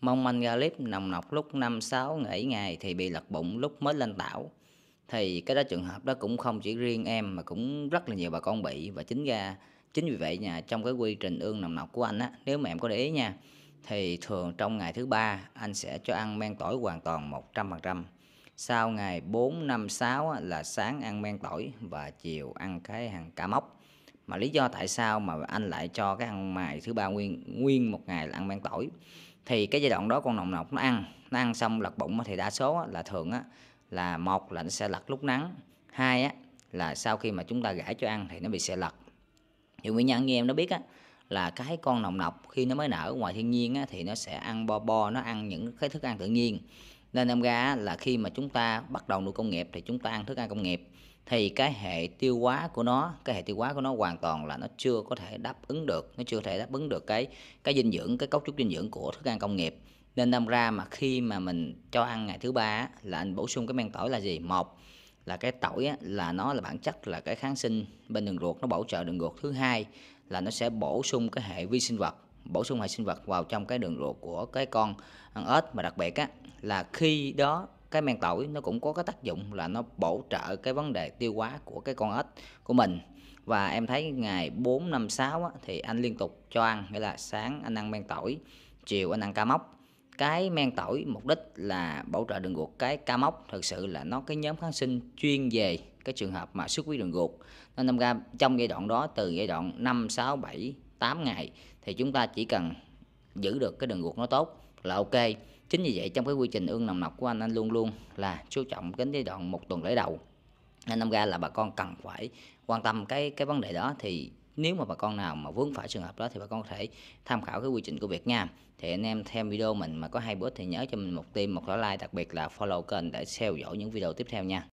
Mong manh Galip nồng nọc lúc 5-6 nghỉ ngày thì bị lật bụng lúc mới lên tảo. Thì cái đó trường hợp đó cũng không chỉ riêng em mà cũng rất là nhiều bà con bị và chính ra chính vì vậy nhà trong cái quy trình ương nồng nọc của anh á nếu mà em có để ý nha thì thường trong ngày thứ ba anh sẽ cho ăn men tỏi hoàn toàn 100%. Sau ngày 4, 5, 6 là sáng ăn men tỏi và chiều ăn cái hàng cá mốc Mà lý do tại sao mà anh lại cho cái ăn mài thứ ba nguyên nguyên một ngày là ăn men tỏi thì cái giai đoạn đó con nòng nọc nó ăn nó ăn xong lật bụng thì đa số là thường á là một là nó sẽ lật lúc nắng hai á là sau khi mà chúng ta gãi cho ăn thì nó bị xệ lật thì nguyên nhân như em nó biết á là cái con nòng nọc khi nó mới nở ngoài thiên nhiên á, thì nó sẽ ăn bo bo nó ăn những cái thức ăn tự nhiên nên em ra là khi mà chúng ta bắt đầu nuôi công nghiệp thì chúng ta ăn thức ăn công nghiệp thì cái hệ tiêu hóa của nó cái hệ tiêu hóa của nó hoàn toàn là nó chưa có thể đáp ứng được nó chưa thể đáp ứng được cái cái dinh dưỡng cái cấu trúc dinh dưỡng của thức ăn công nghiệp nên đâm ra mà khi mà mình cho ăn ngày thứ ba là anh bổ sung cái men tỏi là gì một là cái tỏi á, là nó là bản chất là cái kháng sinh bên đường ruột nó bổ trợ đường ruột thứ hai là nó sẽ bổ sung cái hệ vi sinh vật bổ sung hệ sinh vật vào trong cái đường ruột của cái con ăn ếch mà đặc biệt á là khi đó cái men tỏi nó cũng có cái tác dụng là nó bổ trợ cái vấn đề tiêu hóa của cái con ếch của mình và em thấy ngày 4 năm 6 á, thì anh liên tục cho ăn nghĩa là sáng anh ăn men tỏi chiều anh ăn cá mốc cái men tỏi mục đích là bổ trợ đường ruột cái ca mốc thực sự là nó cái nhóm kháng sinh chuyên về cái trường hợp mà xuất huyết đường ruột nên năm ra trong giai đoạn đó từ giai đoạn 5 6 7 8 ngày thì chúng ta chỉ cần giữ được cái đường ruột nó tốt là ok chính vì vậy trong cái quy trình ương nồng nọc của anh anh luôn luôn là chú trọng đến giai đoạn một tuần lễ đầu nên năm ra là bà con cần phải quan tâm cái cái vấn đề đó thì nếu mà bà con nào mà vướng phải trường hợp đó thì bà con có thể tham khảo cái quy trình của Việt Nam thì anh em theo video mình mà có hay bữa thì nhớ cho mình một tim một like đặc biệt là follow kênh để theo dõi những video tiếp theo nha